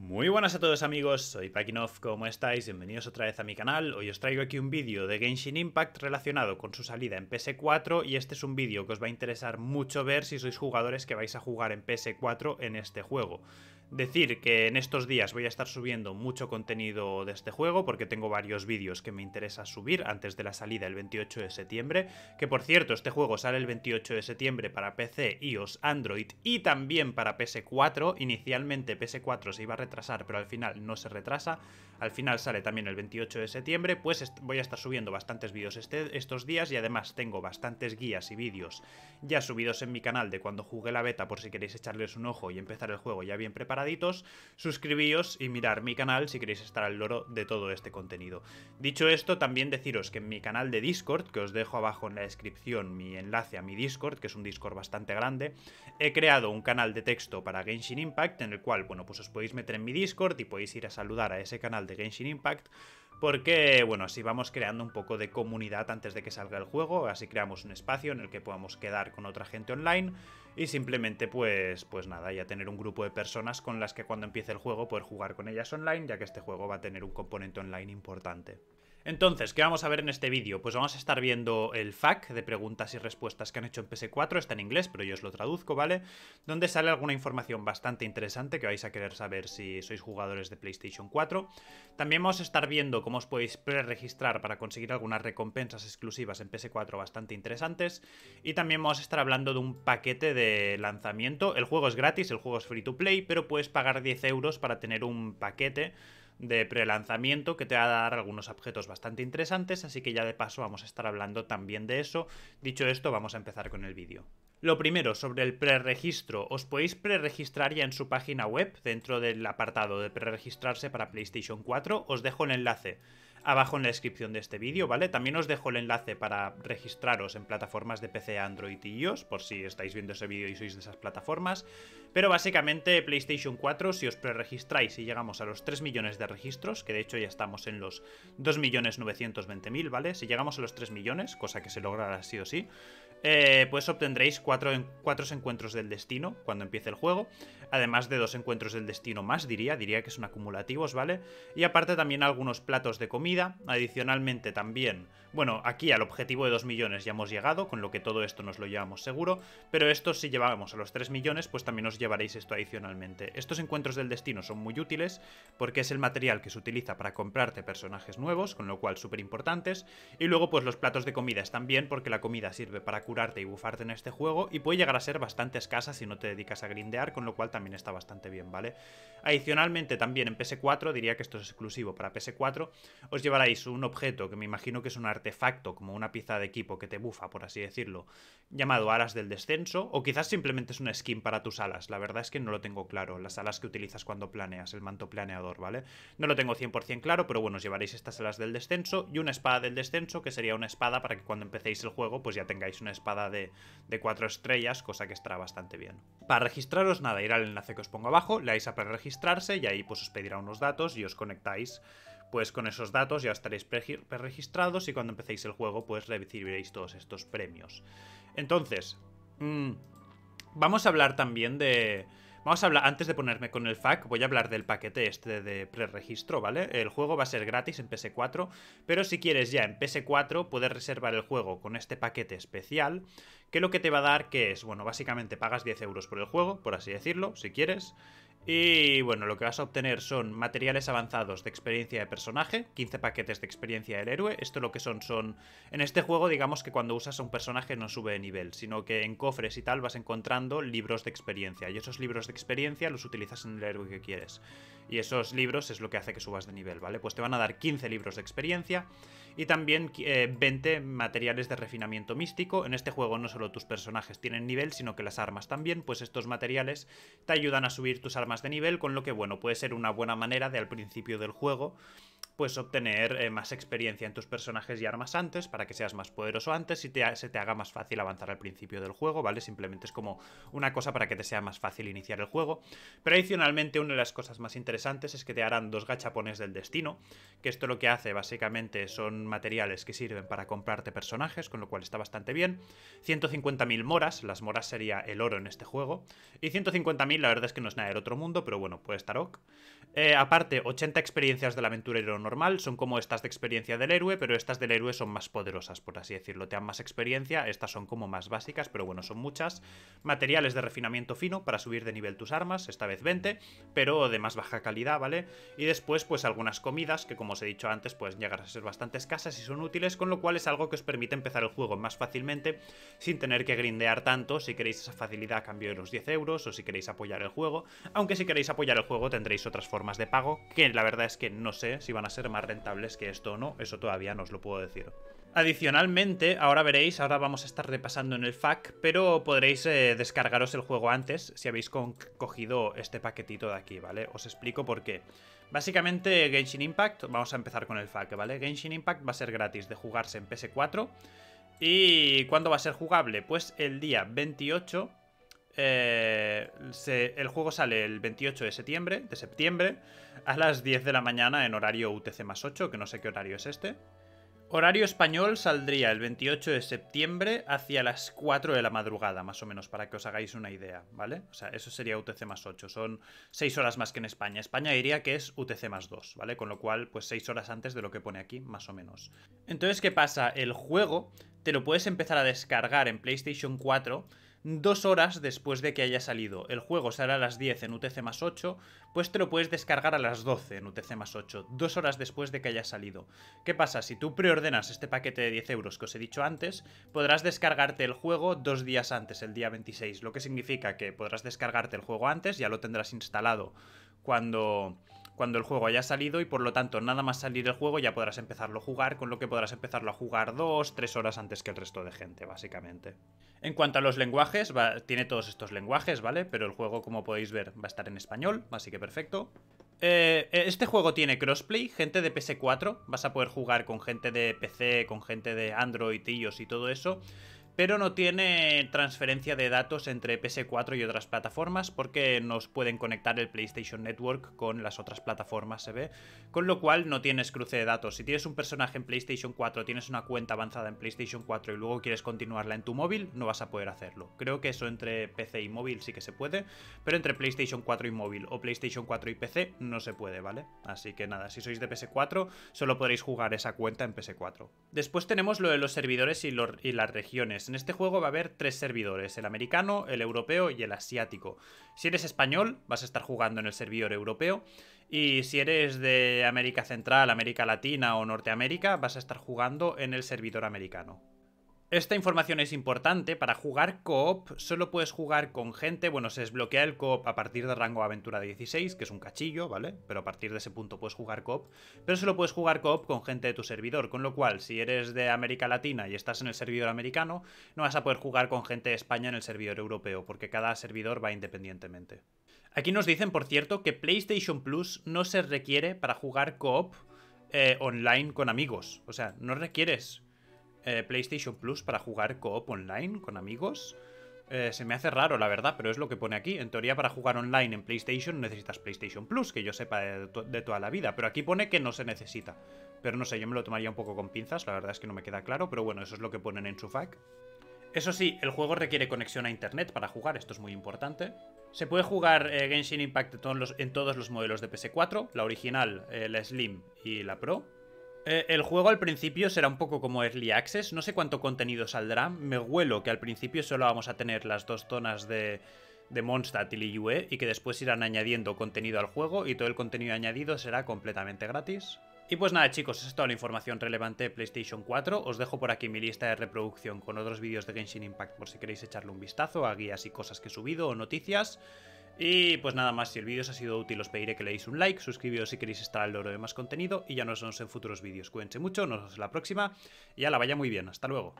Muy buenas a todos amigos, soy Pakinov, ¿cómo estáis? Bienvenidos otra vez a mi canal. Hoy os traigo aquí un vídeo de Genshin Impact relacionado con su salida en PS4 y este es un vídeo que os va a interesar mucho ver si sois jugadores que vais a jugar en PS4 en este juego. Decir que en estos días voy a estar subiendo mucho contenido de este juego porque tengo varios vídeos que me interesa subir antes de la salida el 28 de septiembre, que por cierto este juego sale el 28 de septiembre para PC, iOS, Android y también para PS4, inicialmente PS4 se iba a retrasar pero al final no se retrasa, al final sale también el 28 de septiembre, pues voy a estar subiendo bastantes vídeos este, estos días y además tengo bastantes guías y vídeos ya subidos en mi canal de cuando jugué la beta por si queréis echarles un ojo y empezar el juego ya bien preparado separaditos, suscribíos y mirar mi canal si queréis estar al loro de todo este contenido. Dicho esto, también deciros que en mi canal de Discord, que os dejo abajo en la descripción mi enlace a mi Discord, que es un Discord bastante grande, he creado un canal de texto para Genshin Impact en el cual, bueno, pues os podéis meter en mi Discord y podéis ir a saludar a ese canal de Genshin Impact porque, bueno, así vamos creando un poco de comunidad antes de que salga el juego, así creamos un espacio en el que podamos quedar con otra gente online y simplemente, pues, pues nada, ya tener un grupo de personas con las que cuando empiece el juego poder jugar con ellas online, ya que este juego va a tener un componente online importante. Entonces, ¿qué vamos a ver en este vídeo? Pues vamos a estar viendo el FAQ de preguntas y respuestas que han hecho en PS4, está en inglés, pero yo os lo traduzco, ¿vale? Donde sale alguna información bastante interesante que vais a querer saber si sois jugadores de PlayStation 4. También vamos a estar viendo cómo os podéis preregistrar para conseguir algunas recompensas exclusivas en PS4 bastante interesantes. Y también vamos a estar hablando de un paquete de lanzamiento. El juego es gratis, el juego es free to play, pero puedes pagar 10 euros para tener un paquete de prelanzamiento que te va a dar algunos objetos bastante interesantes, así que ya de paso vamos a estar hablando también de eso. Dicho esto, vamos a empezar con el vídeo. Lo primero, sobre el preregistro, os podéis preregistrar ya en su página web, dentro del apartado de pre-registrarse para PlayStation 4, os dejo el enlace abajo en la descripción de este vídeo, ¿vale? También os dejo el enlace para registraros en plataformas de PC, Android y iOS, por si estáis viendo ese vídeo y sois de esas plataformas. Pero básicamente PlayStation 4, si os preregistráis y llegamos a los 3 millones de registros, que de hecho ya estamos en los 2.920.000, ¿vale? Si llegamos a los 3 millones, cosa que se logrará sí o sí, eh, pues obtendréis cuatro, encuentros del destino cuando empiece el juego, además de dos encuentros del destino más, diría, diría que son acumulativos, ¿vale? Y aparte también algunos platos de comida, adicionalmente también, bueno, aquí al objetivo de 2 millones ya hemos llegado, con lo que todo esto nos lo llevamos seguro, pero esto si llevábamos a los 3 millones, pues también os llevaréis esto adicionalmente. Estos encuentros del destino son muy útiles porque es el material que se utiliza para comprarte personajes nuevos, con lo cual súper importantes, y luego pues los platos de comida están bien porque la comida sirve para curarte y bufarte en este juego y puede llegar a ser bastante escasa si no te dedicas a grindear, con lo cual también está bastante bien, ¿vale? Adicionalmente también en PS4, diría que esto es exclusivo para PS4, os llevaréis un objeto que me imagino que es un artefacto, como una pieza de equipo que te bufa, por así decirlo, llamado Alas del Descenso, o quizás simplemente es una skin para tus alas, la verdad es que no lo tengo claro, las alas que utilizas cuando planeas, el manto planeador, ¿vale? No lo tengo 100% claro, pero bueno, os llevaréis estas alas del descenso y una espada del descenso, que sería una espada para que cuando empecéis el juego pues ya tengáis una espada de, cuatro estrellas, cosa que estará bastante bien. Para registraros, nada, ir al enlace que os pongo abajo, le dais a pre-registrarse y ahí pues os pedirá unos datos y os conectáis pues con esos datos ya estaréis pre-registrados y cuando empecéis el juego pues recibiréis todos estos premios. Entonces, mm, vamos a hablar también de, Vamos a hablar, antes de ponerme con el FAQ, voy a hablar del paquete este de preregistro, ¿vale? El juego va a ser gratis en PS4, pero si quieres ya en PS4 puedes reservar el juego con este paquete especial, que lo que te va a dar que es, bueno, básicamente pagas 10 euros por el juego, por así decirlo, si quieres, y bueno, lo que vas a obtener son materiales avanzados de experiencia de personaje, 15 paquetes de experiencia del héroe. Esto lo que son son... En este juego digamos que cuando usas a un personaje no sube de nivel, sino que en cofres y tal vas encontrando libros de experiencia. Y esos libros de experiencia los utilizas en el héroe que quieres. Y esos libros es lo que hace que subas de nivel, ¿vale? Pues te van a dar 15 libros de experiencia y también eh, 20 materiales de refinamiento místico. En este juego no solo tus personajes tienen nivel, sino que las armas también, pues estos materiales te ayudan a subir tus armas de nivel, con lo que bueno, puede ser una buena manera de al principio del juego pues obtener eh, más experiencia en tus personajes y armas antes, para que seas más poderoso antes y se te haga más fácil avanzar al principio del juego, ¿vale? Simplemente es como una cosa para que te sea más fácil iniciar el juego. Pero adicionalmente, una de las cosas más interesantes es que te harán dos gachapones del destino, que esto lo que hace básicamente son materiales que sirven para comprarte personajes, con lo cual está bastante bien. 150.000 moras, las moras sería el oro en este juego. Y 150.000, la verdad es que no es nada del otro mundo, pero bueno, puede estar ok. Eh, aparte, 80 experiencias del aventurero normal, son como estas de experiencia del héroe, pero estas del héroe son más poderosas, por así decirlo. Te dan más experiencia, estas son como más básicas, pero bueno, son muchas. Materiales de refinamiento fino para subir de nivel tus armas, esta vez 20, pero de más baja calidad, ¿vale? Y después, pues algunas comidas, que como os he dicho antes, pues llegar a ser bastante escasas si son útiles, con lo cual es algo que os permite empezar el juego más fácilmente sin tener que grindear tanto si queréis esa facilidad a cambio de los 10 euros o si queréis apoyar el juego, aunque si queréis apoyar el juego tendréis otras formas de pago que la verdad es que no sé si van a ser más rentables que esto o no, eso todavía no os lo puedo decir. Adicionalmente, ahora veréis, ahora vamos a estar repasando en el FAQ, pero podréis eh, descargaros el juego antes si habéis cogido este paquetito de aquí, ¿vale? Os explico por qué. Básicamente, Genshin Impact, vamos a empezar con el FAQ, ¿vale? Genshin Impact va a ser gratis de jugarse en PS4. ¿Y cuándo va a ser jugable? Pues el día 28 eh, el juego sale el 28 de septiembre, de septiembre a las 10 de la mañana en horario UTC más 8, que no sé qué horario es este. Horario español saldría el 28 de septiembre hacia las 4 de la madrugada, más o menos, para que os hagáis una idea, ¿vale? O sea, eso sería UTC más 8, son 6 horas más que en España. España diría que es UTC más 2, ¿vale? Con lo cual, pues 6 horas antes de lo que pone aquí, más o menos. Entonces, ¿qué pasa? El juego te lo puedes empezar a descargar en PlayStation 4 dos horas después de que haya salido. El juego será a las 10 en UTC más 8, pues te lo puedes descargar a las 12 en UTC más 8, dos horas después de que haya salido. ¿Qué pasa? Si tú preordenas este paquete de 10 euros que os he dicho antes, podrás descargarte el juego dos días antes, el día 26, lo que significa que podrás descargarte el juego antes, ya lo tendrás instalado cuando cuando el juego haya salido y por lo tanto nada más salir el juego ya podrás empezarlo a jugar, con lo que podrás empezarlo a jugar dos, tres horas antes que el resto de gente, básicamente. En cuanto a los lenguajes, tiene todos estos lenguajes, ¿vale? Pero el juego, como podéis ver, va a estar en español, así que perfecto. Eh, este juego tiene crossplay, gente de PS4, vas a poder jugar con gente de PC, con gente de Android, iOS y todo eso pero no tiene transferencia de datos entre PS4 y otras plataformas porque nos pueden conectar el PlayStation Network con las otras plataformas, se ve. Con lo cual no tienes cruce de datos. Si tienes un personaje en PlayStation 4, tienes una cuenta avanzada en PlayStation 4 y luego quieres continuarla en tu móvil, no vas a poder hacerlo. Creo que eso entre PC y móvil sí que se puede, pero entre PlayStation 4 y móvil o PlayStation 4 y PC no se puede, ¿vale? Así que nada, si sois de PS4, solo podréis jugar esa cuenta en PS4. Después tenemos lo de los servidores y, y las regiones. En este juego va a haber tres servidores, el americano, el europeo y el asiático. Si eres español, vas a estar jugando en el servidor europeo. Y si eres de América Central, América Latina o Norteamérica, vas a estar jugando en el servidor americano. Esta información es importante. Para jugar coop solo puedes jugar con gente. Bueno, se desbloquea el coop a partir de rango aventura 16, que es un cachillo, ¿vale? Pero a partir de ese punto puedes jugar coop. Pero solo puedes jugar coop con gente de tu servidor. Con lo cual, si eres de América Latina y estás en el servidor americano, no vas a poder jugar con gente de España en el servidor europeo, porque cada servidor va independientemente. Aquí nos dicen, por cierto, que PlayStation Plus no se requiere para jugar coop eh, online con amigos. O sea, no requieres eh, PlayStation Plus para jugar co-op online con amigos. Eh, se me hace raro, la verdad, pero es lo que pone aquí. En teoría, para jugar online en PlayStation necesitas PlayStation Plus, que yo sepa de, toda la vida. Pero aquí pone que no se necesita. Pero no sé, yo me lo tomaría un poco con pinzas, la verdad es que no me queda claro. Pero bueno, eso es lo que ponen en su FAQ. Eso sí, el juego requiere conexión a internet para jugar, esto es muy importante. Se puede jugar eh, Genshin Impact en todos, los, modelos de PS4, la original, la Slim y la Pro. Eh, el juego al principio será un poco como Early Access. No sé cuánto contenido saldrá. Me huelo que al principio solo vamos a tener las dos zonas de, de y y que después irán añadiendo contenido al juego y todo el contenido añadido será completamente gratis. Y pues nada chicos, esa es toda la información relevante de PlayStation 4, os dejo por aquí mi lista de reproducción con otros vídeos de Genshin Impact por si queréis echarle un vistazo a guías y cosas que he subido o noticias. Y pues nada más, si el vídeo os ha sido útil os pediré que le un like, suscribíos si queréis estar al loro de más contenido y ya nos vemos en futuros vídeos. Cuídense mucho, nos vemos en la próxima y a la vaya muy bien, hasta luego.